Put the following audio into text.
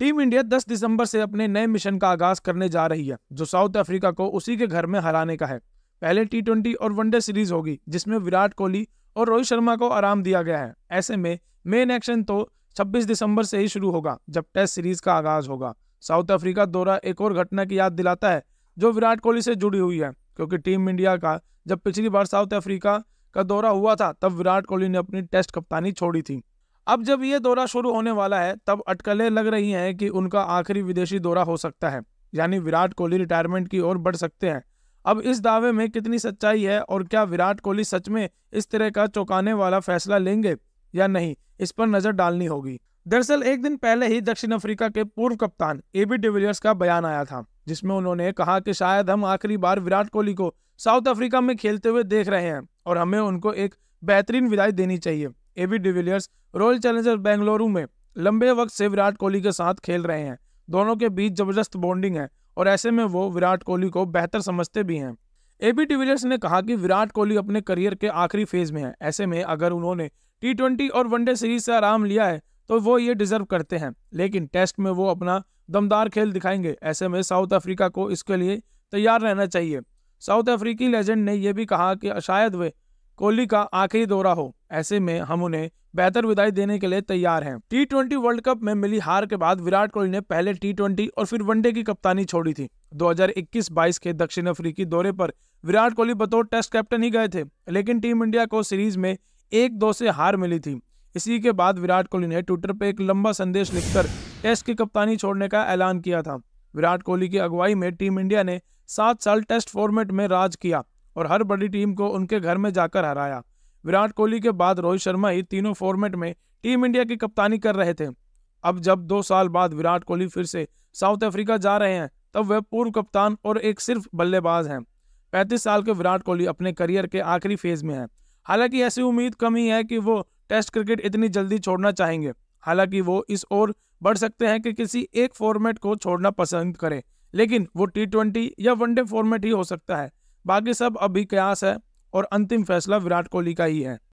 team India 10 दिसंबर से अपने नए मिशन का आगाज करने जा रही है जो साउथ अफ्रीका को उसी के घर में हराने का है पहले टी और वनडे सीरीज होगी जिसमें विराट कोहली और रोहित शर्मा को आराम दिया गया है ऐसे में मेन एक्शन तो 26 दिसंबर से ही शुरू होगा जब टेस्ट सीरीज का आगाज होगा साउथ अफ्रीका दौरा एक और घटना की याद दिलाता है जो विराट कोहली से जुड़ी हुई है क्योंकि टीम इंडिया का जब पिछली बार साउथ अफ्रीका का दौरा हुआ था तब विराट कोहली ने अपनी टेस्ट कप्तानी छोड़ी थी अब जब ये दौरा शुरू होने वाला है तब अटकलें लग रही हैं कि उनका आखिरी विदेशी दौरा हो सकता है यानी विराट कोहली रिटायरमेंट की ओर बढ़ सकते हैं अब इस दावे में कितनी सच्चाई है और क्या विराट कोहली सच में इस तरह का चौंकाने वाला फैसला लेंगे या नहीं इस पर नजर डालनी होगी दरअसल एक दिन पहले ही दक्षिण अफ्रीका के पूर्व कप्तान एबी डिविलियर्स का बयान आया था जिसमें उन्होंने कहा कि शायद हम आखिरी बार विराट कोहली को साउथ अफ्रीका में खेलते हुए देख रहे हैं और हमें उनको एक बेहतरीन विदाई देनी चाहिए AB de Villiers Royal Challengers Bengaluru में लंबे वक्त से विराट कोहली के साथ खेल रहे हैं दोनों के बीच जबरदस्त बॉन्डिंग है और ऐसे में वो विराट कोहली को बेहतर समझते भी हैं एबी डिविलियर्स ने कहा कि विराट कोहली अपने करियर के आखिरी फेज में है ऐसे में अगर उन्होंने टी ट्वेंटी और वनडे सीरीज से आराम लिया है तो वो ये डिजर्व करते हैं लेकिन टेस्ट में वो अपना दमदार खेल दिखाएंगे ऐसे में साउथ अफ्रीका को इसके लिए तैयार रहना चाहिए साउथ अफ्रीकी लेजेंड ने यह भी कहा कि शायद वे कोहली का आखिरी दौरा हो ऐसे में हम उन्हें बेहतर विदाई देने के लिए तैयार हैं टी ट्वेंटी वर्ल्ड कप में मिली हार के बाद विराट कोहली ने पहले टी ट्वेंटी और फिर वनडे की कप्तानी छोड़ी थी 2021-22 के दक्षिण अफ्रीकी दौरे पर विराट कोहली बतौर टेस्ट कैप्टन ही गए थे लेकिन टीम इंडिया को सीरीज में एक दो से हार मिली थी इसी के बाद विराट कोहली ने ट्विटर पर एक लंबा संदेश लिखकर टेस्ट की कप्तानी छोड़ने का ऐलान किया था विराट कोहली की अगुवाई में टीम इंडिया ने सात साल टेस्ट फॉर्मेट में राज किया और हर बड़ी टीम को उनके घर में जाकर हराया विराट कोहली के बाद रोहित शर्मा ही तीनों फॉर्मेट में टीम इंडिया की कप्तानी कर रहे थे अब जब दो साल बाद विराट कोहली फिर से साउथ अफ्रीका जा रहे हैं तब वह पूर्व कप्तान और एक सिर्फ बल्लेबाज हैं पैंतीस साल के विराट कोहली अपने करियर के आखिरी फेज में हैं हालांकि ऐसी उम्मीद कम ही है कि वो टेस्ट क्रिकेट इतनी जल्दी छोड़ना चाहेंगे हालांकि वो इस ओर बढ़ सकते हैं कि किसी एक फॉर्मेट को छोड़ना पसंद करें लेकिन वो टी ट्वेंटी या वनडे फॉर्मेट ही हो सकता है बाकी सब अभी कयास है और अंतिम फैसला विराट कोहली का ही है